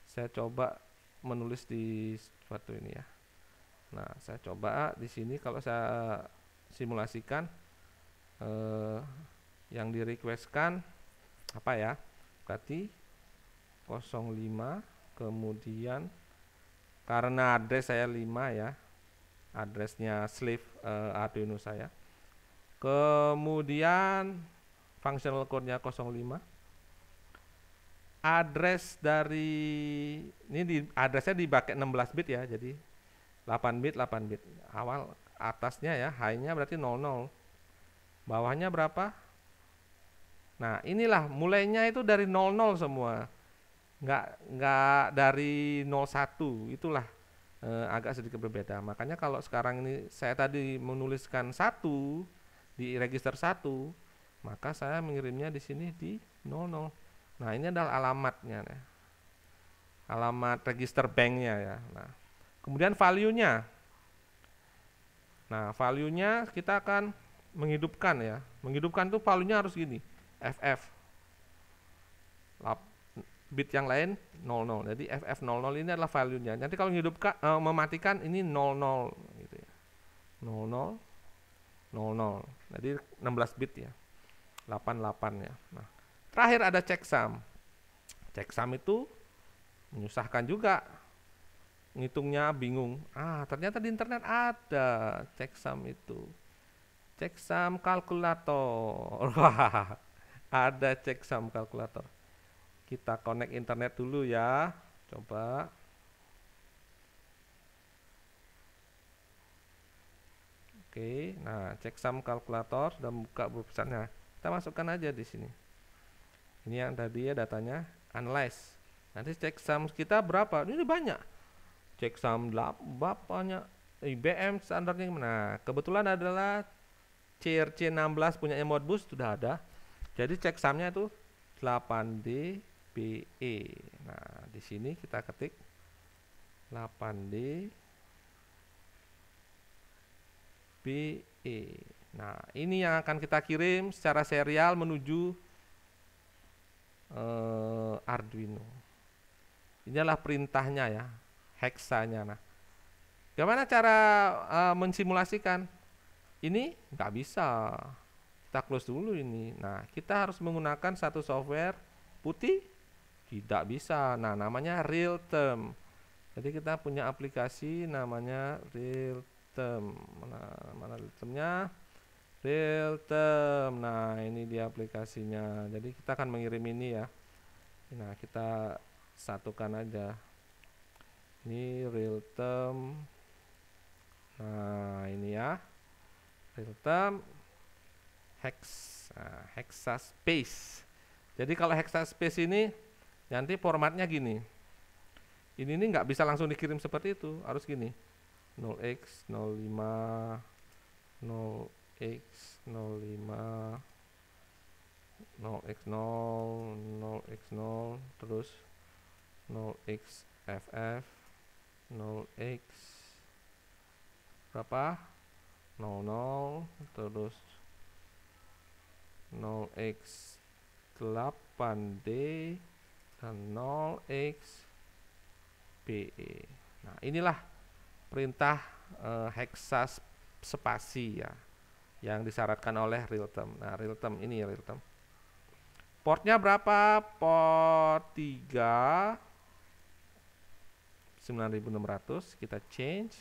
Saya coba menulis di sepatu ini ya nah saya coba di sini kalau saya simulasikan eh, yang di apa ya berarti 05 kemudian karena address saya 5 ya addressnya slave eh, Arduino saya kemudian functional code-nya 05 address dari ini di addressnya dipakai 16 bit ya jadi 8 bit 8 bit awal atasnya ya high-nya berarti 00 bawahnya berapa nah inilah mulainya itu dari 00 semua nggak nggak dari 01 itulah eh, agak sedikit berbeda makanya kalau sekarang ini saya tadi menuliskan satu di register satu maka saya mengirimnya di sini di 00 Nah ini adalah alamatnya, ya. alamat register banknya ya. Nah, kemudian value-nya. Nah value-nya kita akan menghidupkan ya. Menghidupkan tuh value-nya harus gini, FF. bit yang lain 00. Jadi FF 00 ini adalah value-nya. Nanti kalau menghidupkan eh, mematikan ini 00 gitu ya. 00 00. Jadi 16 bit ya. 88 ya. Nah, Terakhir ada ceksam. Ceksam itu menyusahkan juga. Ngitungnya bingung. Ah, ternyata di internet ada ceksam itu. Ceksam kalkulator. (laughs) Wah, ada ceksam kalkulator. Kita connect internet dulu ya. Coba Oke, nah cek kalkulator sudah buka websitenya. Kita masukkan aja di sini. Ini yang tadi ya datanya analyze. Nanti cek saham kita berapa? Ini banyak. Cek saham bapaknya IBM standarnya Nah, kebetulan adalah CRC 16 punyanya bus sudah ada. Jadi cek sahamnya itu 8D e. Nah, di sini kita ketik 8D BE. Nah, ini yang akan kita kirim secara serial menuju Eh, Arduino. Inilah perintahnya ya, hexanya. Nah, gimana cara eh, mensimulasikan? Ini nggak bisa. Kita close dulu ini. Nah, kita harus menggunakan satu software putih tidak bisa. Nah, namanya real term. Jadi kita punya aplikasi namanya real term. Mana mana real termnya? term Nah, ini dia aplikasinya. Jadi kita akan mengirim ini ya. Nah, kita satukan aja. Ini real term Nah, ini ya. real term hex nah, hexa space. Jadi kalau hexa space ini nanti formatnya gini. Ini ini nggak bisa langsung dikirim seperti itu, harus gini. 0x 05 0 x05 0x0 0x0 terus 0xff 0x berapa 00 terus 0x8d dan 0 x be nah inilah perintah uh, eh, heksa spasi ya yang disyaratkan oleh real term. Nah, real term ini ya, real term. Portnya berapa? Port 3 9600 kita change.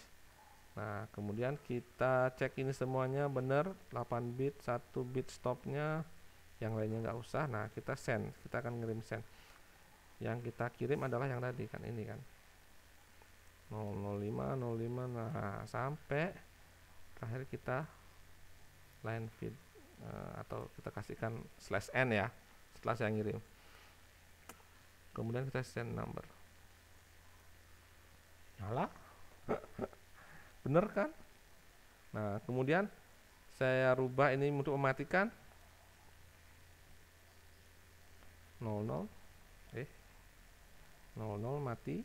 Nah, kemudian kita cek ini semuanya benar 8 bit, 1 bit stopnya yang lainnya nggak usah. Nah, kita send, kita akan ngirim send. Yang kita kirim adalah yang tadi kan ini kan. 005 05 nah sampai terakhir kita line feed uh, atau kita kasihkan slash n ya setelah saya ngirim kemudian kita send number nyala (laughs) bener kan nah kemudian saya rubah ini untuk mematikan 00 eh 00 mati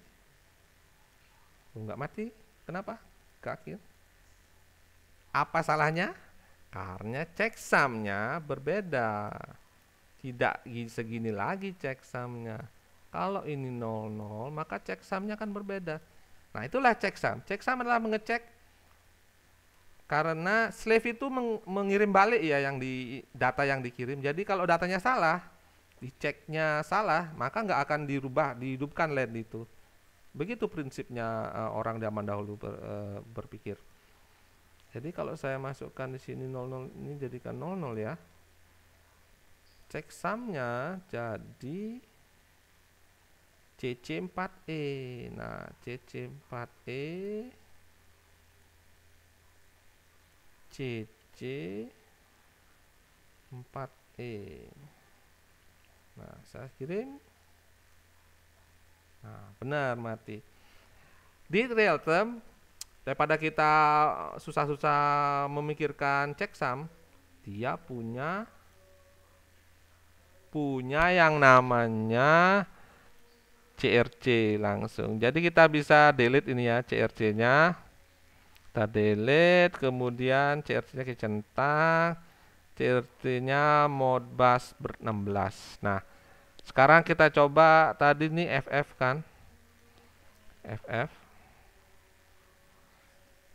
enggak oh, mati kenapa ke akhir apa salahnya karena ceksamnya berbeda. Tidak segini lagi ceksamnya. Kalau ini 00, maka ceksamnya akan berbeda. Nah, itulah ceksam. Ceksam adalah mengecek karena slave itu meng mengirim balik ya yang di data yang dikirim. Jadi kalau datanya salah, diceknya salah, maka nggak akan dirubah, dihidupkan LED itu. Begitu prinsipnya uh, orang zaman dahulu ber, uh, berpikir. Jadi kalau saya masukkan di sini 00 ini jadikan 00 ya. Cek samnya jadi CC4E. Nah, CC4E CC 4E. Nah, saya kirim. Nah, benar mati. Di real term daripada kita susah-susah memikirkan checksum, dia punya punya yang namanya CRC langsung jadi kita bisa delete ini ya CRC nya kita delete kemudian CRC nya kita centang CRC nya modbus 16 nah sekarang kita coba tadi ini FF kan FF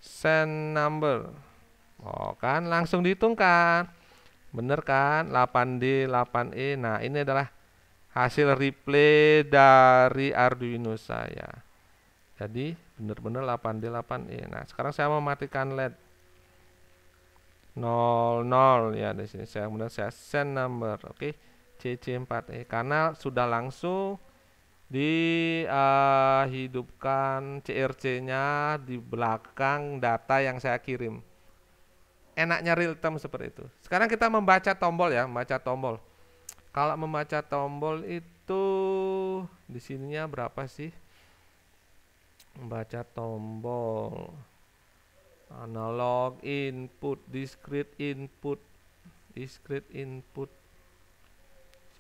send number oh kan langsung dihitung kan bener kan 8D 8E nah ini adalah hasil replay dari Arduino saya jadi benar-benar 8D 8E nah sekarang saya mematikan LED 00 ya di sini saya kemudian saya send number oke okay. CC4E karena sudah langsung di uh, hidupkan CRC-nya di belakang data yang saya kirim. Enaknya real time seperti itu. Sekarang kita membaca tombol ya, membaca tombol. Kalau membaca tombol itu di sininya berapa sih? Membaca tombol analog input, discrete input, discrete input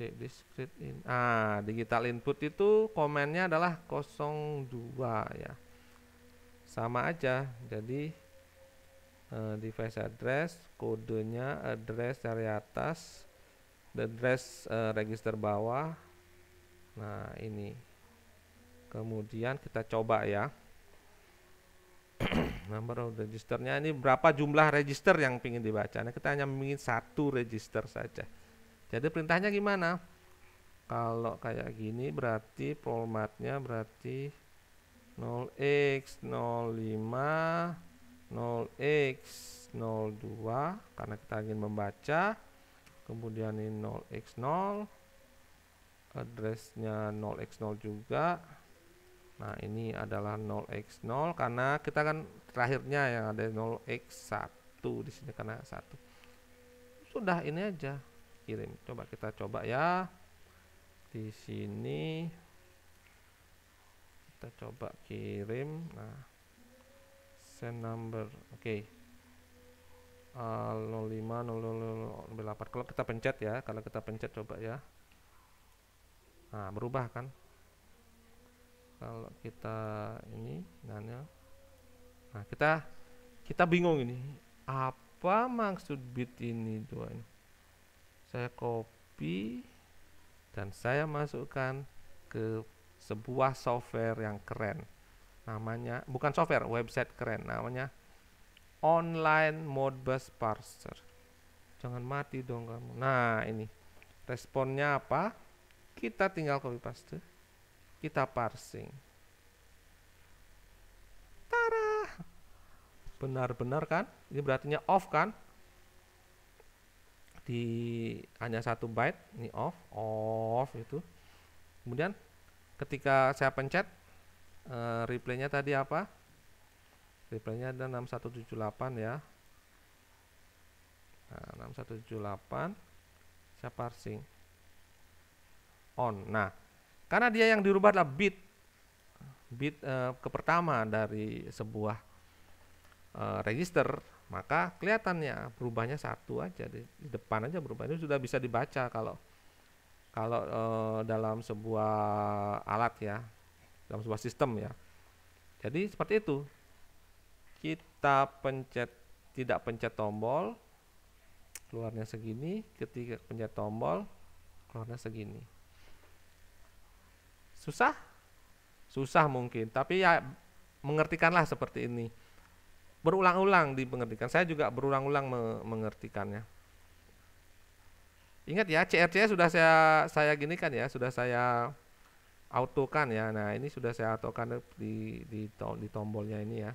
save discrete in ah digital input itu komennya adalah 02 ya sama aja jadi uh, device address kodenya address dari atas the address uh, register bawah nah ini kemudian kita coba ya (clears throat) number of registernya ini berapa jumlah register yang ingin dibaca nah, kita hanya ingin satu register saja jadi perintahnya gimana? Kalau kayak gini berarti formatnya berarti 0x 05 0x 02 karena kita ingin membaca kemudian ini 0x0 addressnya 0x0 juga nah ini adalah 0x0 karena kita kan terakhirnya yang ada 0x1 di sini karena satu sudah ini aja kirim coba kita coba ya di sini kita coba kirim nah send number oke okay. uh, 05 08 kalau kita pencet ya kalau kita pencet coba ya nah berubah kan kalau kita ini nanya nah kita kita bingung ini apa maksud bit ini dua ini saya copy dan saya masukkan ke sebuah software yang keren namanya bukan software website keren namanya online modbus parser jangan mati dong kamu nah ini responnya apa kita tinggal copy paste kita parsing tara benar-benar kan ini berartinya off kan di hanya satu byte ini off off itu kemudian ketika saya pencet uh, replaynya tadi apa replaynya ada 6178 ya nah, 6178 saya parsing on nah karena dia yang dirubah adalah bit bit uh, eh, ke pertama dari sebuah uh, register maka kelihatannya berubahnya satu aja di, depan aja berubah itu sudah bisa dibaca kalau kalau e, dalam sebuah alat ya dalam sebuah sistem ya jadi seperti itu kita pencet tidak pencet tombol keluarnya segini ketika pencet tombol keluarnya segini susah susah mungkin tapi ya mengertikanlah seperti ini berulang-ulang dipengertikan. Saya juga berulang-ulang me mengertikannya. Ingat ya, CRC sudah saya saya gini kan ya, sudah saya autokan ya. Nah, ini sudah saya autokan di di, to di tombolnya ini ya.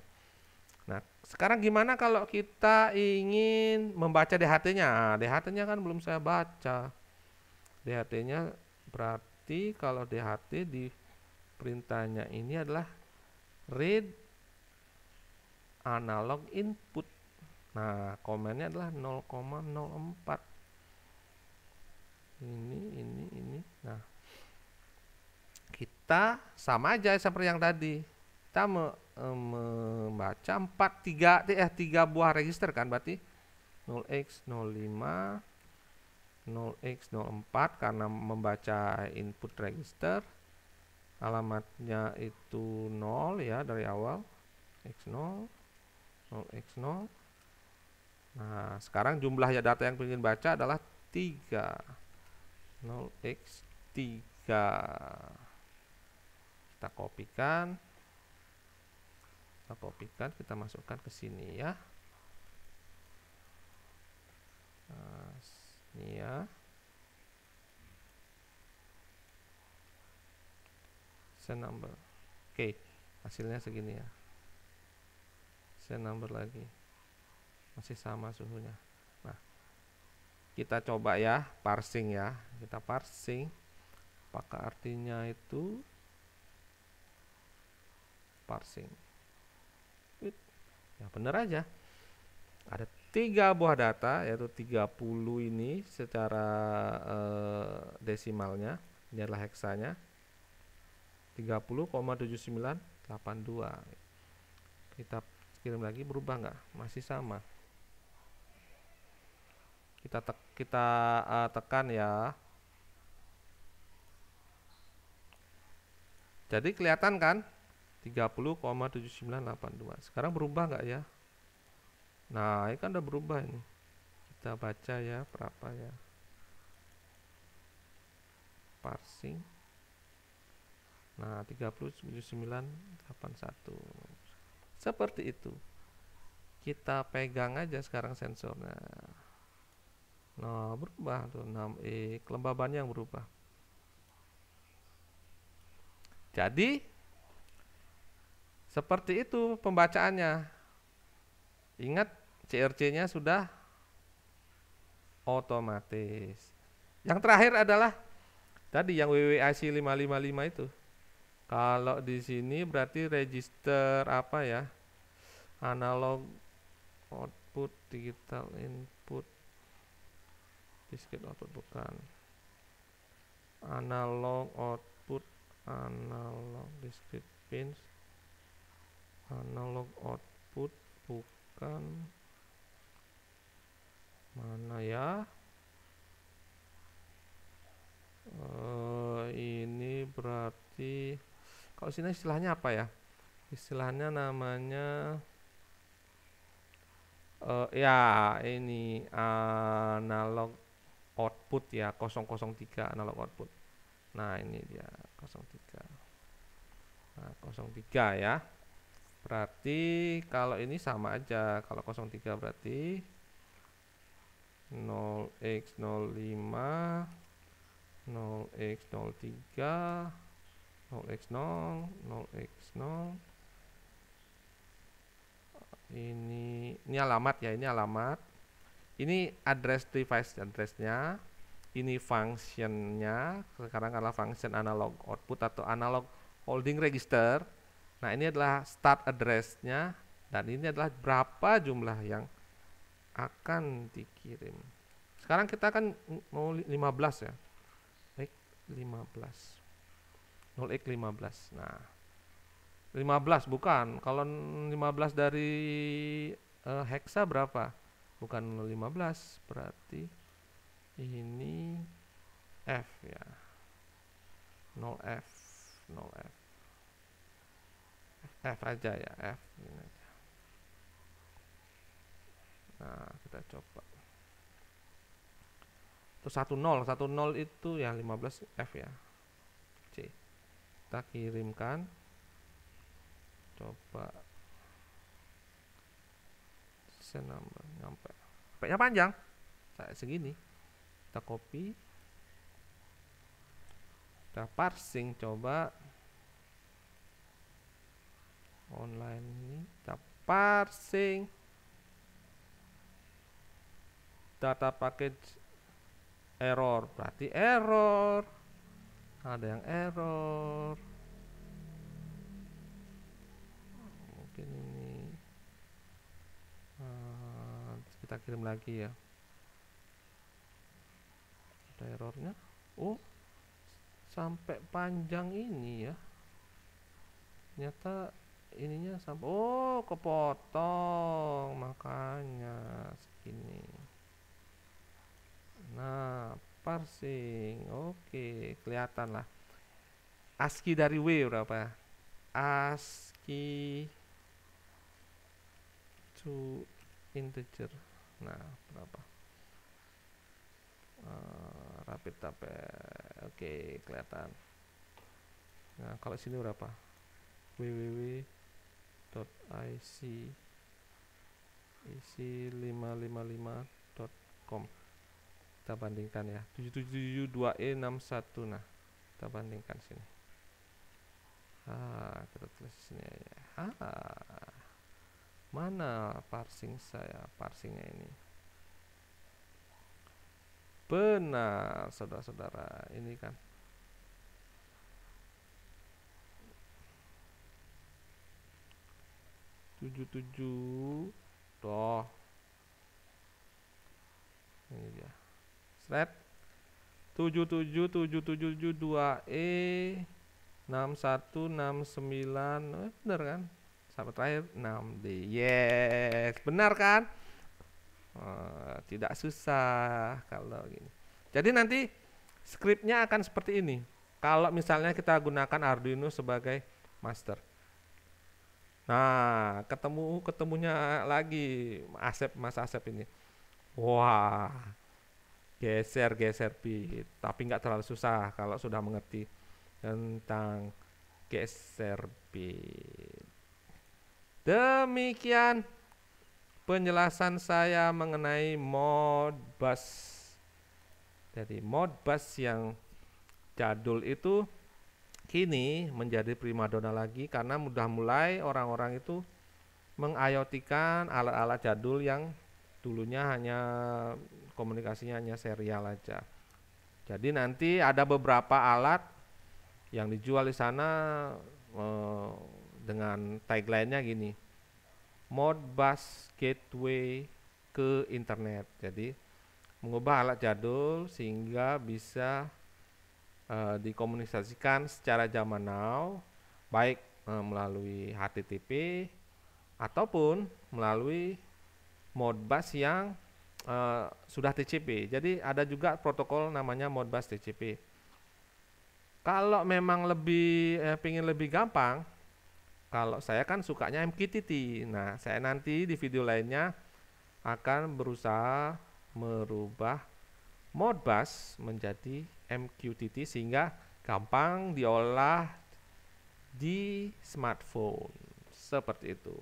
Nah, sekarang gimana kalau kita ingin membaca DHT-nya? Nah, DHT-nya kan belum saya baca. DHT-nya berarti kalau DHT di perintahnya ini adalah read analog input nah komennya adalah 0,04 ini ini ini nah kita sama aja seperti yang tadi kita me, e, membaca 4 3 eh 3 buah register kan berarti 0x05 0x04 karena membaca input register alamatnya itu 0 ya dari awal x0 0x0 nah sekarang jumlah ya data yang ingin baca adalah 3 0x3 kita kopikan kita kopikan kita masukkan ke sini ya nah, ini ya sen number oke okay. hasilnya segini ya saya number lagi masih sama suhunya nah kita coba ya parsing ya kita parsing apakah artinya itu parsing ya bener aja ada tiga buah data yaitu 30 ini secara e, desimalnya ini adalah heksanya 30,7982 kita kirim lagi berubah nggak masih sama kita tek, kita uh, tekan ya jadi kelihatan kan 30,7982 sekarang berubah nggak ya nah ini kan udah berubah ini kita baca ya berapa ya parsing nah 30,7981 seperti itu kita pegang aja sekarang sensornya nah berubah tuh 6e kelembabannya yang berubah jadi seperti itu pembacaannya ingat CRC nya sudah otomatis yang terakhir adalah tadi yang WWIC 555 itu kalau di sini berarti register apa ya? Analog output, digital input, discrete output bukan. Analog output, analog discrete pins, analog output bukan. Mana ya? e, ini berarti kalau sini istilahnya apa ya istilahnya namanya uh, ya ini analog output ya 003 analog output nah ini dia 03 nah 03 ya berarti kalau ini sama aja kalau 03 berarti 0x05 0x03 0x0 0x0 ini ini alamat ya ini alamat ini address device addressnya ini functionnya sekarang adalah function analog output atau analog holding register nah ini adalah start addressnya dan ini adalah berapa jumlah yang akan dikirim sekarang kita akan mau 15 ya baik 15 0x 15 nah 15 bukan kalau 15 dari e, eh, heksa berapa bukan 15 berarti ini F ya 0F 0F F aja ya F ini aja. nah kita coba terus 10 10 itu ya 15 F ya kita kirimkan coba sampai nyampe panjang kayak segini kita copy kita parsing coba online ini kita parsing data package error berarti error ada yang error mungkin ini uh, kita kirim lagi ya ada errornya oh sampai panjang ini ya ternyata ininya sampai oh kepotong makanya segini nah parsing. Oke, kelihatan lah. ASCII dari W berapa? ASCII to integer. Nah, berapa? Uh, rapid tape. Oke, kelihatan. Nah, kalau sini berapa? www.ic isi 555.com kita bandingkan ya 7772E61 nah kita bandingkan sini ah kita tulis sini ya ah mana parsing saya parsingnya ini benar saudara-saudara ini kan tujuh tujuh toh ini dia tujuh 77772E 6169 eh, benar kan? Sampai terakhir 6D. Yes, benar kan? Oh, tidak susah kalau gini. Jadi nanti scriptnya akan seperti ini. Kalau misalnya kita gunakan Arduino sebagai master. Nah, ketemu ketemunya lagi Asep Mas Asep ini. Wah, geser-geser bit tapi nggak terlalu susah kalau sudah mengerti tentang geser bit demikian penjelasan saya mengenai Modbus jadi Modbus yang jadul itu kini menjadi primadona lagi karena mudah mulai orang-orang itu mengayotikan alat-alat jadul yang dulunya hanya komunikasinya hanya serial aja. Jadi nanti ada beberapa alat yang dijual di sana eh, dengan tagline-nya gini. Modbus Gateway ke internet. Jadi mengubah alat jadul sehingga bisa eh, dikomunikasikan secara zaman now baik eh, melalui HTTP ataupun melalui modbus yang uh, sudah TCP. Jadi ada juga protokol namanya Modbus TCP. Kalau memang lebih eh, pingin lebih gampang, kalau saya kan sukanya MQTT. Nah, saya nanti di video lainnya akan berusaha merubah Modbus menjadi MQTT sehingga gampang diolah di smartphone. Seperti itu.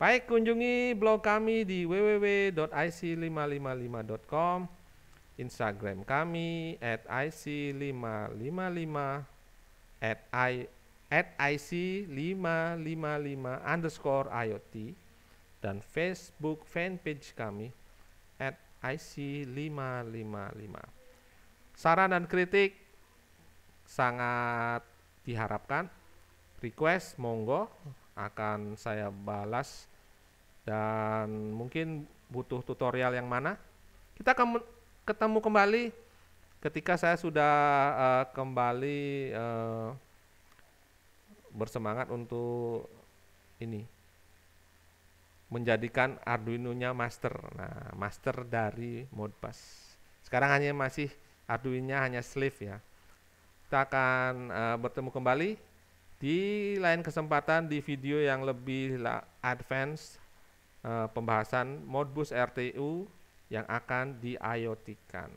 Baik, kunjungi blog kami di www.ic555.com, Instagram kami at ic555 at i at ic555 underscore IoT dan Facebook fanpage kami at IC555. Saran dan kritik sangat diharapkan. Request monggo akan saya balas dan mungkin butuh tutorial yang mana. Kita akan ketemu kembali ketika saya sudah uh, kembali uh, bersemangat untuk ini menjadikan Arduino-nya master. Nah, master dari Modbus. Sekarang hanya masih Arduino-nya hanya slave ya. Kita akan uh, bertemu kembali di lain kesempatan di video yang lebih advance Eh, pembahasan modbus RTU yang akan diayotikan.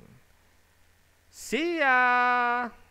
See ya!